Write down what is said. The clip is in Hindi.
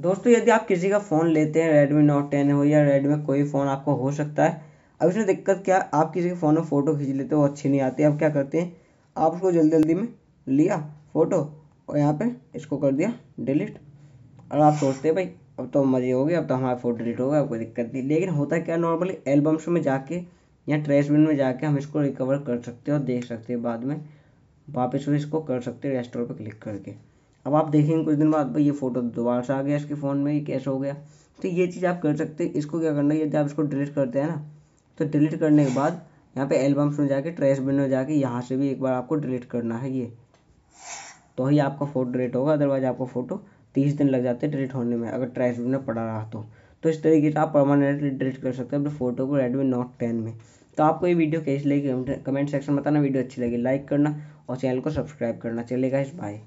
दोस्तों यदि आप किसी का फ़ोन लेते हैं रेडमी नोट टेन हो या रेडमी कोई फ़ोन आपको हो सकता है अब इसमें दिक्कत क्या आप किसी के फ़ोन में फ़ोटो खींच लेते हो अच्छी नहीं आती अब क्या करते हैं आप उसको जल्दी जल्दी में लिया फ़ोटो और यहाँ पे इसको कर दिया डिलीट और आप सोचते हैं भाई अब तो मज़े हो गए अब तो हमारा फ़ोटो डिलीट हो गया कोई दिक्कत नहीं लेकिन होता क्या नॉर्मली एल्बम्स में जाके या ट्रेस बिन में जाके हम इसको रिकवर कर सकते हैं और देख सकते हैं बाद में वापस इसको कर सकते हैं रेस्टोर पर क्लिक करके अब आप देखेंगे कुछ दिन बाद भाई ये फ़ोटो दोबारा से आ गया इसके फ़ोन में ये कैसे हो गया तो ये चीज़ आप कर सकते हैं इसको क्या करना है यदि आप इसको डिलीट करते हैं ना तो डिलीट करने के बाद यहाँ पे एल्बम्स में जाके ट्रेस बिन में जाके यहाँ से भी एक बार आपको डिलीट करना है ये तो ही आपका फ़ोटो डिलीट होगा अदरवाइज आपका फ़ोटो तीस दिन लग जाते हैं डिलीट होने में अगर ट्रेस बिन में पड़ा रहा तो तो इस तरीके से आप परमानेंटली डिलीट कर सकते हैं अपने फोटो को रेडमी नोट टेन में तो आपको ये वीडियो कैसी लगी कमेंट सेक्शन में बताना वीडियो अच्छी लगी लाइक करना और चैनल को सब्सक्राइब करना चलेगा इस बाय